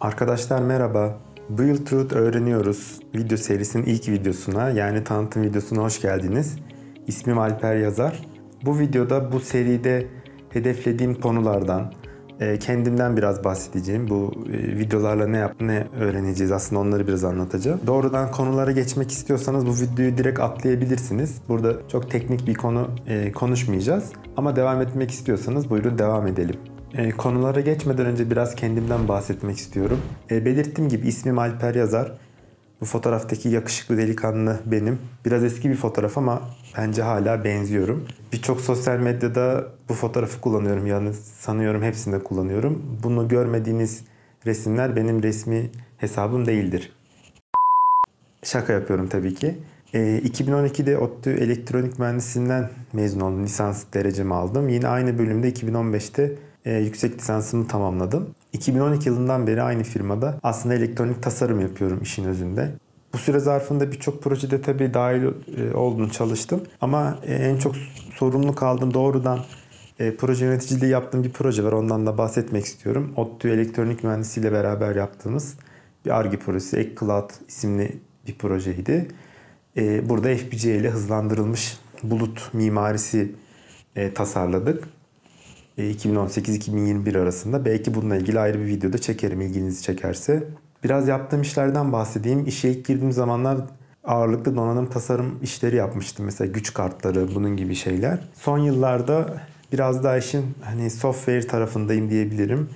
Arkadaşlar merhaba. Bu Truth Öğreniyoruz video serisinin ilk videosuna yani tanıtım videosuna hoş geldiniz. İsmim Alper Yazar. Bu videoda bu seride hedeflediğim konulardan, e, kendimden biraz bahsedeceğim. Bu e, videolarla ne yap ne öğreneceğiz aslında onları biraz anlatacağım. Doğrudan konulara geçmek istiyorsanız bu videoyu direkt atlayabilirsiniz. Burada çok teknik bir konu e, konuşmayacağız. Ama devam etmek istiyorsanız buyurun devam edelim. E, konulara geçmeden önce biraz kendimden bahsetmek istiyorum. E, belirttiğim gibi ismim Alper Yazar. Bu fotoğraftaki yakışıklı delikanlı benim. Biraz eski bir fotoğraf ama bence hala benziyorum. Birçok sosyal medyada bu fotoğrafı kullanıyorum. Yani sanıyorum hepsinde kullanıyorum. Bunu görmediğiniz resimler benim resmi hesabım değildir. Şaka yapıyorum tabii ki. E, 2012'de ODTÜ Elektronik Mühendisinden mezun oldum. Lisans derecemi aldım. Yine aynı bölümde 2015'te e, yüksek lisansımı tamamladım. 2012 yılından beri aynı firmada aslında elektronik tasarım yapıyorum işin özünde. Bu süre zarfında birçok projede tabii dahil e, oldum, çalıştım. Ama e, en çok sorumlu kaldım doğrudan e, proje yöneticiliği yaptığım bir proje var. Ondan da bahsetmek istiyorum. ODTÜ Elektronik Mühendisi ile beraber yaptığımız bir ARGE projesi. EkCloud isimli bir projeydi. E, burada FPGA ile hızlandırılmış bulut mimarisi e, tasarladık. 2018-2021 e, arasında. Belki bununla ilgili ayrı bir videoda çekerim ilginizi çekerse. Biraz yaptığım işlerden bahsedeyim. İşe ilk girdiğim zamanlar ağırlıklı donanım tasarım işleri yapmıştım. Mesela güç kartları bunun gibi şeyler. Son yıllarda biraz daha işin hani software tarafındayım diyebilirim.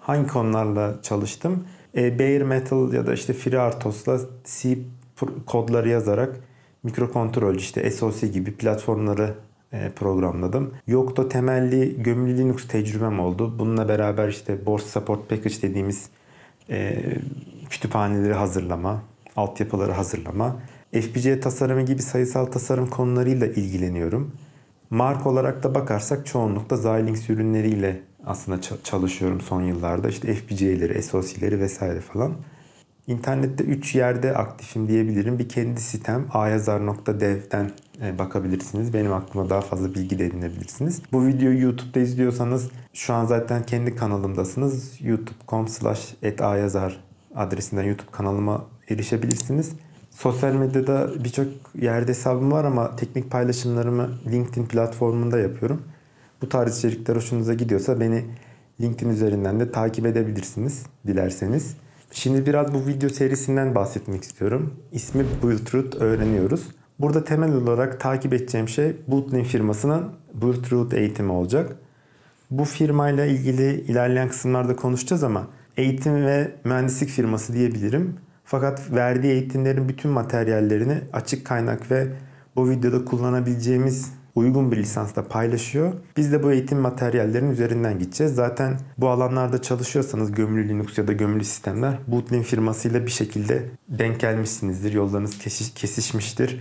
Hangi konularla çalıştım? E, Bare Metal ya da işte FreeRTOS'la C kodları yazarak mikrokontrol işte SOC gibi platformları e, programladım. Yokta temelli gömülü Linux tecrübem oldu. Bununla beraber işte Board Support Package dediğimiz e, kütüphaneleri hazırlama, altyapıları hazırlama, FPGA tasarımı gibi sayısal tasarım konularıyla ilgileniyorum. Mark olarak da bakarsak çoğunlukla Xilinx ürünleriyle aslında çalışıyorum son yıllarda. İşte FPGA'leri, SoC'leri vesaire falan. İnternette 3 yerde aktifim diyebilirim. Bir kendi sitem ayazar.dev'den e, bakabilirsiniz. Benim aklıma daha fazla bilgi de edinebilirsiniz. Bu videoyu YouTube'da izliyorsanız şu an zaten kendi kanalımdasınız. youtube.com slash etayazar adresinden YouTube kanalıma erişebilirsiniz. Sosyal medyada birçok yerde hesabım var ama teknik paylaşımlarımı LinkedIn platformunda yapıyorum. Bu tarz içerikler hoşunuza gidiyorsa beni LinkedIn üzerinden de takip edebilirsiniz dilerseniz. Şimdi biraz bu video serisinden bahsetmek istiyorum. İsmi Build Root Öğreniyoruz. Burada temel olarak takip edeceğim şey Bootlin firmasının Bootroot eğitimi olacak. Bu firmayla ilgili ilerleyen kısımlarda konuşacağız ama eğitim ve mühendislik firması diyebilirim. Fakat verdiği eğitimlerin bütün materyallerini açık kaynak ve bu videoda kullanabileceğimiz uygun bir lisansla paylaşıyor. Biz de bu eğitim materyallerinin üzerinden gideceğiz. Zaten bu alanlarda çalışıyorsanız gömülü Linux ya da gömülü sistemler Bootlin firmasıyla bir şekilde denk gelmişsinizdir. Yollarınız kesiş, kesişmiştir.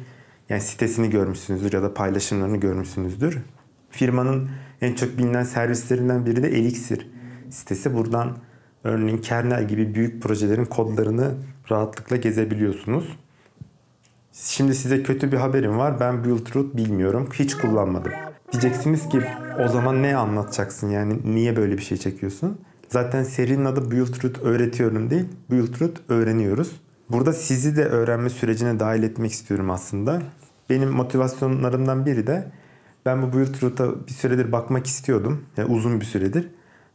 Yani sitesini görmüşsünüzdür ya da paylaşımlarını görmüşsünüzdür. Firmanın en çok bilinen servislerinden biri de Elixir sitesi. Buradan örneğin kernel gibi büyük projelerin kodlarını rahatlıkla gezebiliyorsunuz. Şimdi size kötü bir haberim var. Ben Buildroot bilmiyorum. Hiç kullanmadım. Diyeceksiniz ki o zaman ne anlatacaksın yani niye böyle bir şey çekiyorsun? Zaten serinin adı Buildroot öğretiyorum değil. Buildroot öğreniyoruz. Burada sizi de öğrenme sürecine dahil etmek istiyorum aslında. Benim motivasyonlarımdan biri de ben bu build route'a bir süredir bakmak istiyordum. Yani uzun bir süredir.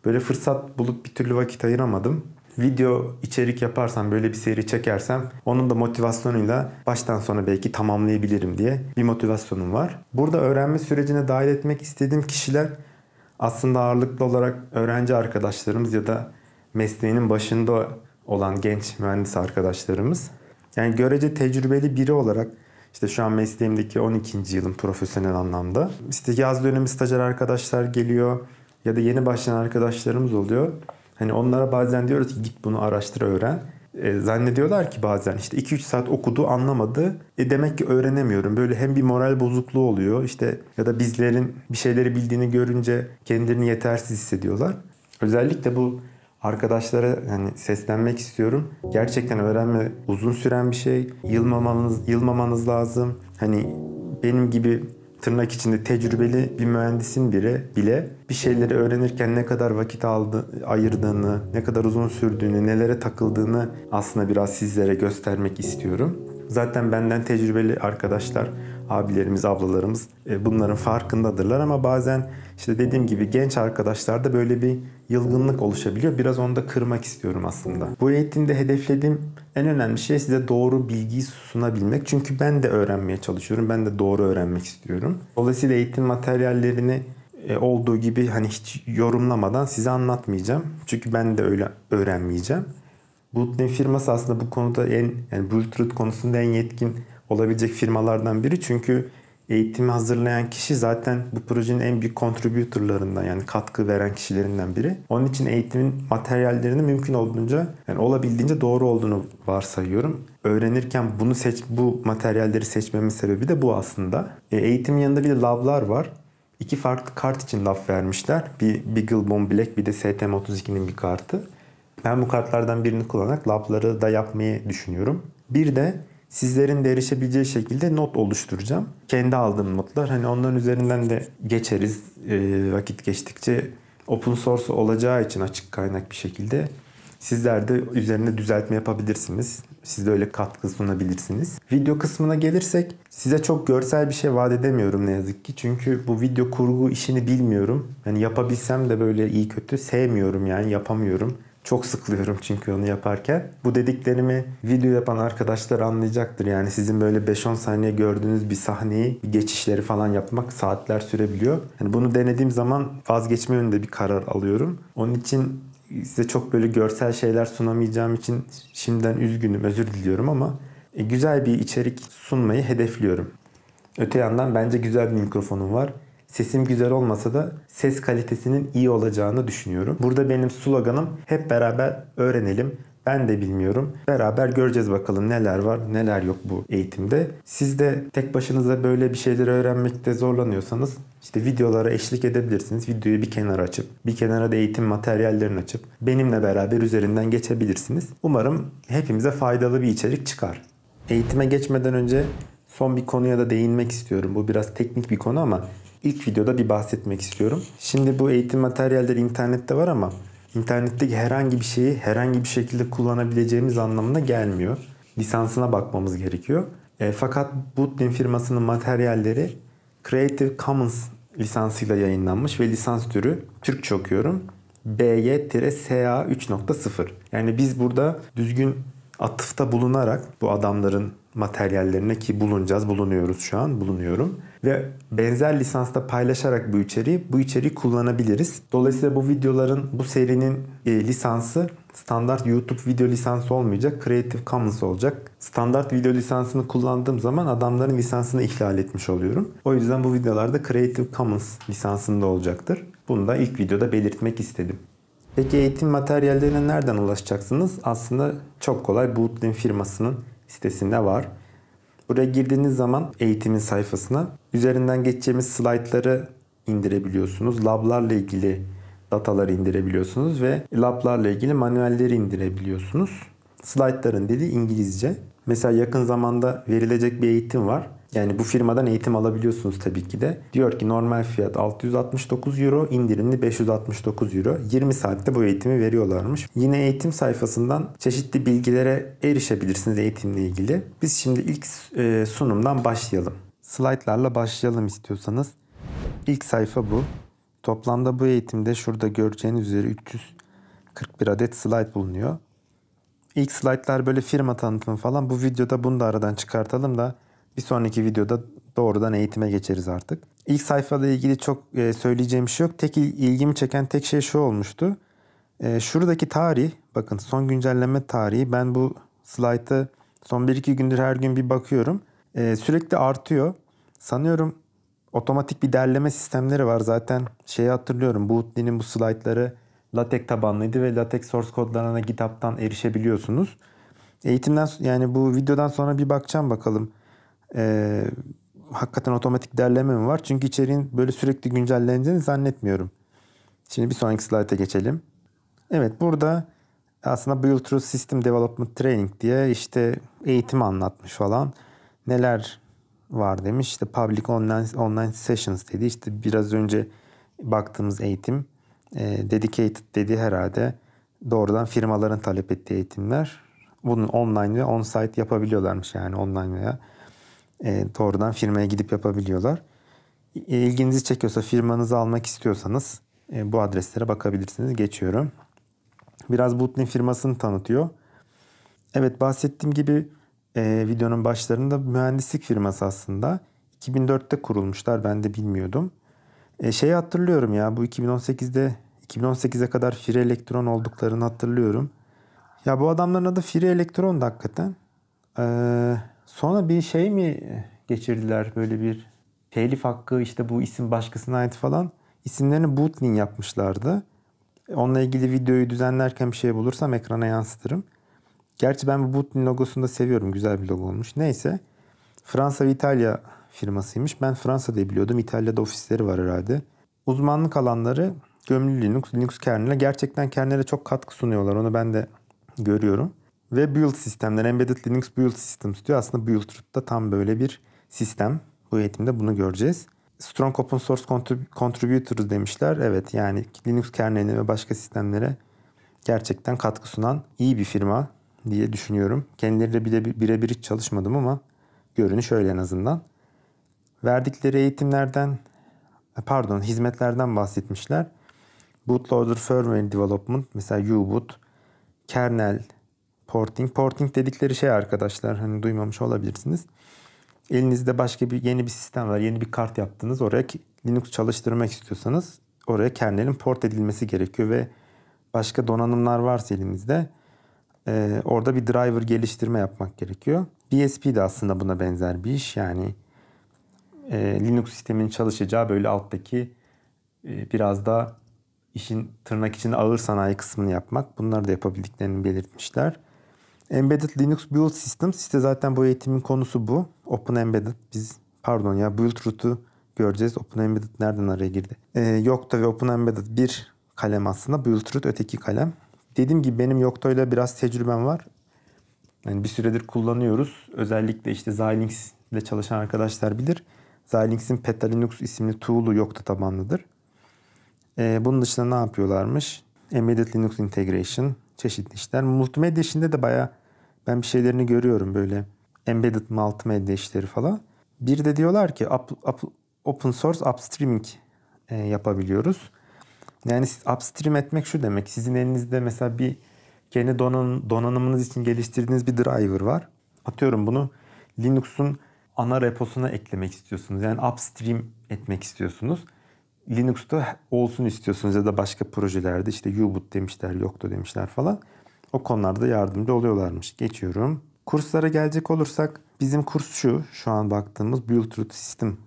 Böyle fırsat bulup bir türlü vakit ayıramadım. Video içerik yaparsam böyle bir seri çekersem onun da motivasyonuyla baştan sona belki tamamlayabilirim diye bir motivasyonum var. Burada öğrenme sürecine dahil etmek istediğim kişiler aslında ağırlıklı olarak öğrenci arkadaşlarımız ya da mesleğinin başında olan genç mühendis arkadaşlarımız. Yani görece tecrübeli biri olarak işte şu an mesleğimdeki 12. yılım profesyonel anlamda. İşte yaz dönemi stajyer arkadaşlar geliyor ya da yeni başlayan arkadaşlarımız oluyor. Hani onlara bazen diyoruz ki git bunu araştır öğren. E, zannediyorlar ki bazen işte 2-3 saat okudu anlamadı. E demek ki öğrenemiyorum. Böyle hem bir moral bozukluğu oluyor işte ya da bizlerin bir şeyleri bildiğini görünce kendilerini yetersiz hissediyorlar. Özellikle bu Arkadaşlara hani seslenmek istiyorum. Gerçekten öğrenme uzun süren bir şey. Yılmamanız, yılmamanız lazım. Hani benim gibi tırnak içinde tecrübeli bir mühendisin biri bile bir şeyleri öğrenirken ne kadar vakit aldı, ayırdığını, ne kadar uzun sürdüğünü, nelere takıldığını aslında biraz sizlere göstermek istiyorum. Zaten benden tecrübeli arkadaşlar abilerimiz, ablalarımız e, bunların farkındadırlar ama bazen işte dediğim gibi genç arkadaşlarda böyle bir yılgınlık oluşabiliyor. Biraz onu da kırmak istiyorum aslında. Bu eğitimde hedeflediğim en önemli şey size doğru bilgiyi sunabilmek. Çünkü ben de öğrenmeye çalışıyorum. Ben de doğru öğrenmek istiyorum. Dolayısıyla eğitim materyallerini e, olduğu gibi hani hiç yorumlamadan size anlatmayacağım. Çünkü ben de öyle öğrenmeyeceğim. Bulut'un firması aslında bu konuda en yani Bulutroot konusunda en yetkin olabilecek firmalardan biri. Çünkü eğitimi hazırlayan kişi zaten bu projenin en büyük contributorlarından yani katkı veren kişilerinden biri. Onun için eğitimin materyallerini mümkün olduğunca yani olabildiğince doğru olduğunu varsayıyorum. Öğrenirken bunu seç bu materyalleri seçmemin sebebi de bu aslında. E, eğitimin yanında bir de lablar var. İki farklı kart için laf vermişler. Bir Beagle Bomb Black bir de STM32'nin bir kartı. Ben bu kartlardan birini kullanarak labları da yapmayı düşünüyorum. Bir de sizlerin de erişebileceği şekilde not oluşturacağım. Kendi aldığım notlar. Hani onların üzerinden de geçeriz e, vakit geçtikçe. Open source olacağı için açık kaynak bir şekilde sizler de üzerinde düzeltme yapabilirsiniz. Siz de öyle katkı sunabilirsiniz. Video kısmına gelirsek size çok görsel bir şey vaat edemiyorum ne yazık ki. Çünkü bu video kurgu işini bilmiyorum. Yani yapabilsem de böyle iyi kötü sevmiyorum yani yapamıyorum. Çok sıkılıyorum çünkü onu yaparken. Bu dediklerimi video yapan arkadaşlar anlayacaktır. Yani sizin böyle 5-10 saniye gördüğünüz bir sahneyi geçişleri falan yapmak saatler sürebiliyor. Yani bunu denediğim zaman vazgeçme yönünde bir karar alıyorum. Onun için size çok böyle görsel şeyler sunamayacağım için şimdiden üzgünüm, özür diliyorum ama e, güzel bir içerik sunmayı hedefliyorum. Öte yandan bence güzel bir mikrofonum var. Sesim güzel olmasa da ses kalitesinin iyi olacağını düşünüyorum. Burada benim sloganım hep beraber öğrenelim. Ben de bilmiyorum. Beraber göreceğiz bakalım neler var neler yok bu eğitimde. Siz de tek başınıza böyle bir şeyleri öğrenmekte zorlanıyorsanız işte videolara eşlik edebilirsiniz. Videoyu bir kenara açıp bir kenara da eğitim materyallerini açıp benimle beraber üzerinden geçebilirsiniz. Umarım hepimize faydalı bir içerik çıkar. Eğitime geçmeden önce son bir konuya da değinmek istiyorum. Bu biraz teknik bir konu ama ilk videoda bir bahsetmek istiyorum. Şimdi bu eğitim materyalleri internette var ama internetteki herhangi bir şeyi herhangi bir şekilde kullanabileceğimiz anlamına gelmiyor. Lisansına bakmamız gerekiyor. E, fakat Bootlim firmasının materyalleri Creative Commons lisansıyla yayınlanmış ve lisans türü Türkçe okuyorum. BY-SA 3.0. Yani biz burada düzgün atıfta bulunarak bu adamların materyallerine ki bulunacağız, bulunuyoruz şu an, bulunuyorum. Ve benzer lisansta paylaşarak bu içeriği, bu içeriği kullanabiliriz. Dolayısıyla bu videoların, bu serinin e, lisansı standart YouTube video lisansı olmayacak, Creative Commons olacak. Standart video lisansını kullandığım zaman adamların lisansını ihlal etmiş oluyorum. O yüzden bu videolarda Creative Commons lisansında olacaktır. Bunu da ilk videoda belirtmek istedim. Peki eğitim materyallerine nereden ulaşacaksınız? Aslında çok kolay Bootlim firmasının sitesinde var. Buraya girdiğiniz zaman eğitimin sayfasına üzerinden geçeceğimiz slaytları indirebiliyorsunuz. Lablarla ilgili dataları indirebiliyorsunuz ve lablarla ilgili manuelleri indirebiliyorsunuz. Slaytların dili İngilizce. Mesela yakın zamanda verilecek bir eğitim var. Yani bu firmadan eğitim alabiliyorsunuz tabii ki de. Diyor ki normal fiyat 669 euro, indirimli 569 euro. 20 saatte bu eğitimi veriyorlarmış. Yine eğitim sayfasından çeşitli bilgilere erişebilirsiniz eğitimle ilgili. Biz şimdi ilk e, sunumdan başlayalım. Slaytlarla başlayalım istiyorsanız. İlk sayfa bu. Toplamda bu eğitimde şurada göreceğiniz üzere 341 adet slide bulunuyor. İlk slaytlar böyle firma tanıtımı falan. Bu videoda bunu da aradan çıkartalım da bir sonraki videoda doğrudan eğitime geçeriz artık. İlk sayfada ilgili çok e, söyleyeceğim şey yok. Tek ilgimi çeken tek şey şu olmuştu. E, şuradaki tarih, bakın son güncelleme tarihi. Ben bu slaytı son 1-2 gündür her gün bir bakıyorum. E, sürekli artıyor. Sanıyorum otomatik bir derleme sistemleri var zaten. Şeyi hatırlıyorum. Bootli'nin bu slaytları LaTeX tabanlıydı ve LaTeX source kodlarına GitHub'tan erişebiliyorsunuz. Eğitimden yani bu videodan sonra bir bakacağım bakalım e, hakikaten otomatik derleme mi var? Çünkü içeriğin böyle sürekli güncelleneceğini zannetmiyorum. Şimdi bir sonraki slayta geçelim. Evet burada aslında Build Through System Development Training diye işte eğitim anlatmış falan. Neler var demiş. İşte Public Online, Online Sessions dedi. İşte biraz önce baktığımız eğitim e, dedicated dedi herhalde doğrudan firmaların talep ettiği eğitimler. Bunun online ve on-site yapabiliyorlarmış yani online veya e, doğrudan firmaya gidip yapabiliyorlar. E, ilginizi çekiyorsa firmanızı almak istiyorsanız e, bu adreslere bakabilirsiniz. Geçiyorum. Biraz Butlin firmasını tanıtıyor. Evet bahsettiğim gibi e, videonun başlarında mühendislik firması aslında. 2004'te kurulmuşlar ben de bilmiyordum. E, şeyi hatırlıyorum ya bu 2018'de 2018'e kadar Free Elektron olduklarını hatırlıyorum. Ya bu adamların adı Free Elektron'du hakikaten. Ee, Sonra bir şey mi geçirdiler böyle bir telif hakkı işte bu isim başkasına ait falan. İsimlerini bootling yapmışlardı. Onunla ilgili videoyu düzenlerken bir şey bulursam ekrana yansıtırım. Gerçi ben bu Bootlin logosunu da seviyorum. Güzel bir logo olmuş. Neyse. Fransa ve İtalya firmasıymış. Ben Fransa'da diye biliyordum. İtalya'da ofisleri var herhalde. Uzmanlık alanları gömülü Linux, Linux kernel'e. Gerçekten kernel'e çok katkı sunuyorlar. Onu ben de görüyorum ve build sistemler. Embedded Linux build systems diyor. Aslında build root tam böyle bir sistem. Bu eğitimde bunu göreceğiz. Strong Open Source contrib Contributors demişler. Evet yani Linux kernelini ve başka sistemlere gerçekten katkı sunan iyi bir firma diye düşünüyorum. Kendileriyle bile birebir hiç çalışmadım ama görünüş öyle en azından. Verdikleri eğitimlerden pardon hizmetlerden bahsetmişler. Bootloader Firmware Development mesela U-Boot, kernel Porting. Porting dedikleri şey arkadaşlar hani duymamış olabilirsiniz. Elinizde başka bir yeni bir sistem var. Yeni bir kart yaptınız. Oraya Linux çalıştırmak istiyorsanız oraya kernelin port edilmesi gerekiyor ve başka donanımlar varsa elinizde e, orada bir driver geliştirme yapmak gerekiyor. BSP de aslında buna benzer bir iş. Yani e, Linux sisteminin çalışacağı böyle alttaki e, biraz da işin tırnak içinde ağır sanayi kısmını yapmak. Bunları da yapabildiklerini belirtmişler. Embedded Linux Build System işte zaten bu eğitimin konusu bu. Open Embedded biz pardon ya Build Root'u göreceğiz. Open Embedded nereden araya girdi? Ee, Yokta ve Open Embedded bir kalem aslında. Build Root öteki kalem. Dediğim gibi benim Yokta ile biraz tecrübem var. Yani bir süredir kullanıyoruz. Özellikle işte Xilinx ile çalışan arkadaşlar bilir. Xilinx'in Petalinux isimli tool'u Yokta tabanlıdır. Ee, bunun dışında ne yapıyorlarmış? Embedded Linux Integration, çeşitli işler. Multimedya işinde de baya ben bir şeylerini görüyorum böyle embedded multimedya işleri falan. Bir de diyorlar ki up, up, open source upstreaming e, yapabiliyoruz. Yani upstream etmek şu demek. Sizin elinizde mesela bir kendi donan, donanımınız için geliştirdiğiniz bir driver var. Atıyorum bunu Linux'un ana reposuna eklemek istiyorsunuz. Yani upstream etmek istiyorsunuz. Linux'ta olsun istiyorsunuz ya da başka projelerde işte U-Boot demişler yoktu demişler falan. O konularda yardımcı oluyorlarmış. Geçiyorum. Kurslara gelecek olursak bizim kurs şu. Şu an baktığımız Build System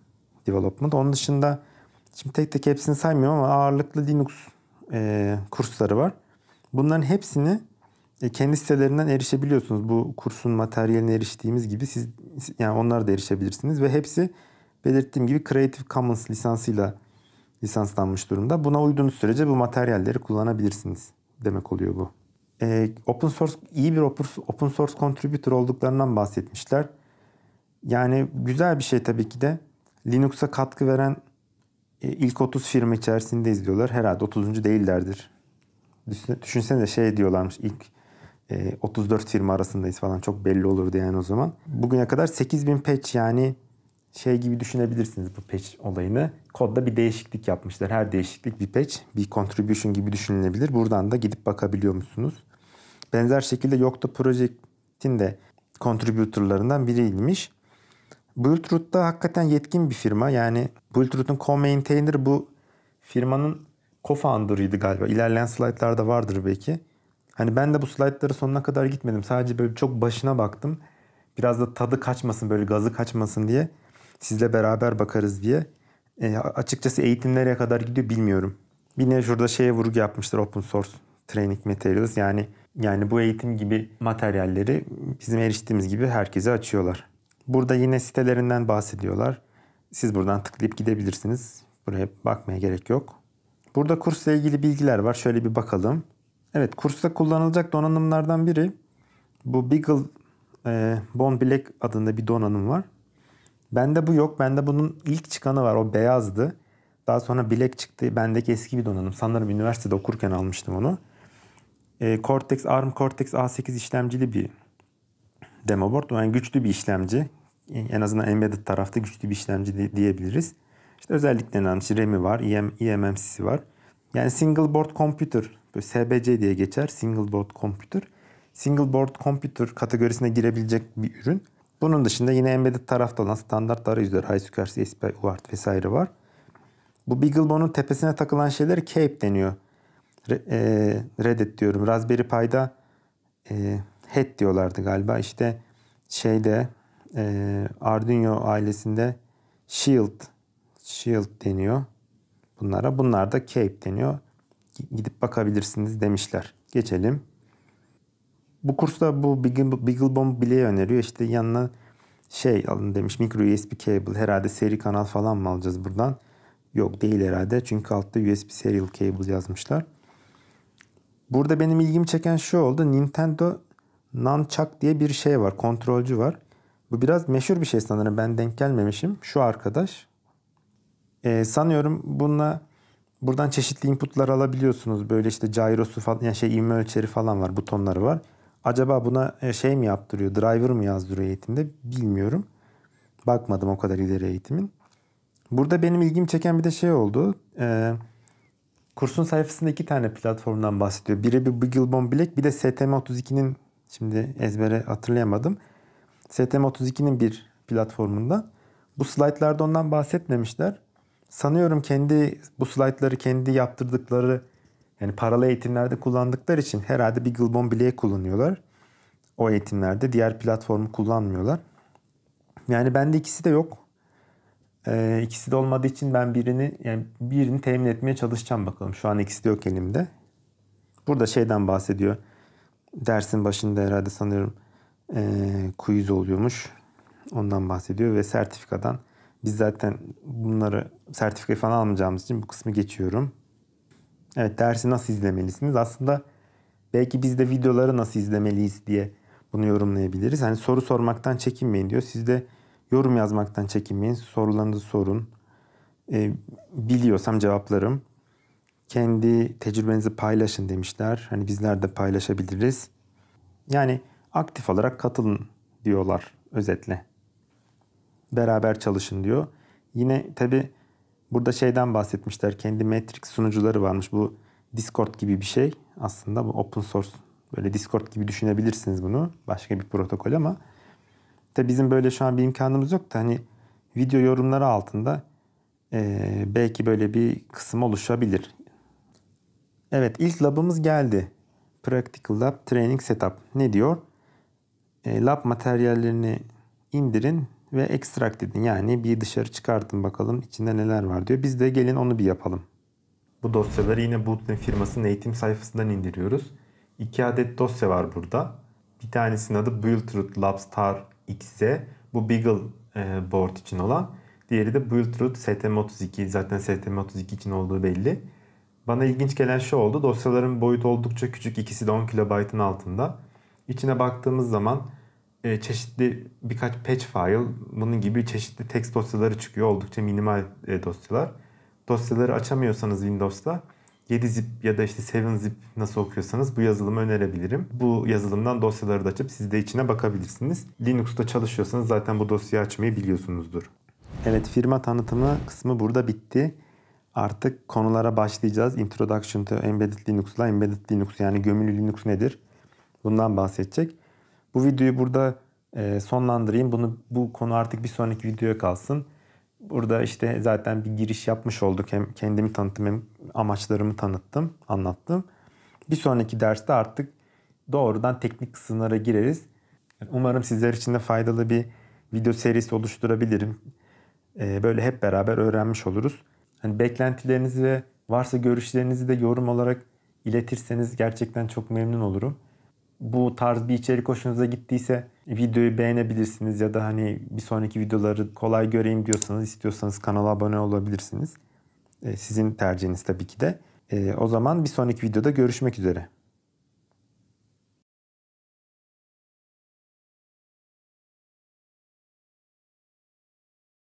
Development. Onun dışında şimdi tek tek hepsini saymıyorum ama ağırlıklı Linux e, kursları var. Bunların hepsini e, kendi sitelerinden erişebiliyorsunuz. Bu kursun materyaline eriştiğimiz gibi siz yani onlara da erişebilirsiniz ve hepsi belirttiğim gibi Creative Commons lisansıyla lisanslanmış durumda. Buna uyduğunuz sürece bu materyalleri kullanabilirsiniz demek oluyor bu. Ee, open source iyi bir open source contributor olduklarından bahsetmişler. Yani güzel bir şey tabii ki de Linux'a katkı veren e, ilk 30 firma içerisinde izliyorlar. Herhalde 30. değillerdir. Düşünsene de şey diyorlarmış ilk e, 34 firma arasındayız falan çok belli olurdu yani o zaman. Bugüne kadar 8000 patch yani şey gibi düşünebilirsiniz bu patch olayını. Kodda bir değişiklik yapmışlar. Her değişiklik bir patch, bir contribution gibi düşünülebilir. Buradan da gidip bakabiliyor musunuz? Benzer şekilde Yokta Project'in de contributorlarından biriymiş. Buildroot da hakikaten yetkin bir firma. Yani bultrootun co-maintainer bu firmanın co-founder'ıydı galiba. İlerleyen slaytlarda vardır belki. Hani ben de bu slaytları sonuna kadar gitmedim. Sadece böyle çok başına baktım. Biraz da tadı kaçmasın böyle gazı kaçmasın diye sizle beraber bakarız diye. E, açıkçası eğitim nereye kadar gidiyor bilmiyorum. Yine şurada şeye vurgu yapmışlar open source training materials yani yani bu eğitim gibi materyalleri bizim eriştiğimiz gibi herkese açıyorlar. Burada yine sitelerinden bahsediyorlar. Siz buradan tıklayıp gidebilirsiniz. Buraya bakmaya gerek yok. Burada kursla ilgili bilgiler var. Şöyle bir bakalım. Evet kursta kullanılacak donanımlardan biri bu Beagle e, Bone Black adında bir donanım var. Bende bu yok. Bende bunun ilk çıkanı var. O beyazdı. Daha sonra bilek çıktı. Bendeki eski bir donanım. Sanırım üniversitede okurken almıştım onu. E, Cortex ARM Cortex A8 işlemcili bir demo board. Yani güçlü bir işlemci. En azından embedded tarafta güçlü bir işlemci diyebiliriz. İşte özelliklerini almış. Şey, RAM'i var, EM, eMMC'si var. Yani single board computer, böyle SBC diye geçer. Single board computer. Single board computer kategorisine girebilecek bir ürün. Bunun dışında yine embedded tarafta olan standart arayüzler, iSQRC, SPI, UART vesaire var. Bu BeagleBone'un tepesine takılan şeyler Cape deniyor. Re, e, Reddit diyorum. Raspberry Pi'da e, Head diyorlardı galiba. İşte şeyde e, Arduino ailesinde Shield Shield deniyor bunlara. Bunlar da Cape deniyor. Gidip bakabilirsiniz demişler. Geçelim bu kursta bu Beaglebomb bile öneriyor. İşte yanına şey alın demiş mikro USB cable herhalde seri kanal falan mı alacağız buradan? Yok değil herhalde çünkü altta USB serial cable yazmışlar. Burada benim ilgimi çeken şu oldu. Nintendo Nunchuck diye bir şey var. Kontrolcü var. Bu biraz meşhur bir şey sanırım. Ben denk gelmemişim. Şu arkadaş. Ee, sanıyorum bununla buradan çeşitli inputlar alabiliyorsunuz. Böyle işte gyrosu falan yani şey ivme ölçeri falan var. Butonları var. Acaba buna e, şey mi yaptırıyor, driver mı yazdırıyor eğitimde bilmiyorum. Bakmadım o kadar ileri eğitimin. Burada benim ilgimi çeken bir de şey oldu. Ee, kursun sayfasında iki tane platformdan bahsediyor. Biri bir Bigglebone Black bir de STM32'nin şimdi ezbere hatırlayamadım. STM32'nin bir platformunda. Bu slaytlarda ondan bahsetmemişler. Sanıyorum kendi bu slaytları kendi yaptırdıkları yani paralı eğitimlerde kullandıkları için herhalde BeagleBone bileği kullanıyorlar. O eğitimlerde diğer platformu kullanmıyorlar. Yani bende ikisi de yok. Ee, ikisi de olmadığı için ben birini yani birini temin etmeye çalışacağım bakalım. Şu an ikisi de yok elimde. Burada şeyden bahsediyor. Dersin başında herhalde sanıyorum e, quiz oluyormuş. Ondan bahsediyor ve sertifikadan biz zaten bunları sertifika falan almayacağımız için bu kısmı geçiyorum. Evet dersi nasıl izlemelisiniz? Aslında belki biz de videoları nasıl izlemeliyiz diye bunu yorumlayabiliriz. Hani soru sormaktan çekinmeyin diyor. Siz de yorum yazmaktan çekinmeyin. Sorularınızı sorun. E, biliyorsam cevaplarım. Kendi tecrübenizi paylaşın demişler. Hani bizler de paylaşabiliriz. Yani aktif olarak katılın diyorlar özetle. Beraber çalışın diyor. Yine tabii Burada şeyden bahsetmişler. Kendi Matrix sunucuları varmış. Bu Discord gibi bir şey. Aslında bu open source. Böyle Discord gibi düşünebilirsiniz bunu. Başka bir protokol ama. Tabi bizim böyle şu an bir imkanımız yok da hani video yorumları altında e, belki böyle bir kısım oluşabilir. Evet ilk labımız geldi. Practical Lab Training Setup. Ne diyor? E, lab materyallerini indirin ve extract edin. Yani bir dışarı çıkartın bakalım içinde neler var diyor. Biz de gelin onu bir yapalım. Bu dosyaları yine Bootnet firmasının eğitim sayfasından indiriyoruz. İki adet dosya var burada. Bir tanesinin adı Buildroot Labstar X'e. Bu Beagle e, board için olan. Diğeri de Buildroot STM32. Zaten STM32 için olduğu belli. Bana ilginç gelen şu oldu. Dosyaların boyutu oldukça küçük. İkisi de 10 kilobaytın altında. İçine baktığımız zaman e, çeşitli birkaç patch file, bunun gibi çeşitli text dosyaları çıkıyor. Oldukça minimal e, dosyalar. Dosyaları açamıyorsanız Windows'ta 7zip ya da işte 7zip nasıl okuyorsanız bu yazılımı önerebilirim. Bu yazılımdan dosyaları da açıp siz de içine bakabilirsiniz. Linux'ta çalışıyorsanız zaten bu dosyayı açmayı biliyorsunuzdur. Evet firma tanıtımı kısmı burada bitti. Artık konulara başlayacağız. Introduction to Embedded Linux'la Embedded Linux yani gömülü Linux nedir? Bundan bahsedecek. Bu videoyu burada e, sonlandırayım. Bunu bu konu artık bir sonraki videoya kalsın. Burada işte zaten bir giriş yapmış olduk. Hem kendimi tanıttım hem amaçlarımı tanıttım, anlattım. Bir sonraki derste artık doğrudan teknik kısımlara gireriz. Umarım sizler için de faydalı bir video serisi oluşturabilirim. E, böyle hep beraber öğrenmiş oluruz. Hani beklentilerinizi ve varsa görüşlerinizi de yorum olarak iletirseniz gerçekten çok memnun olurum bu tarz bir içerik hoşunuza gittiyse videoyu beğenebilirsiniz ya da hani bir sonraki videoları kolay göreyim diyorsanız istiyorsanız kanala abone olabilirsiniz. E, sizin tercihiniz tabii ki de. E, o zaman bir sonraki videoda görüşmek üzere.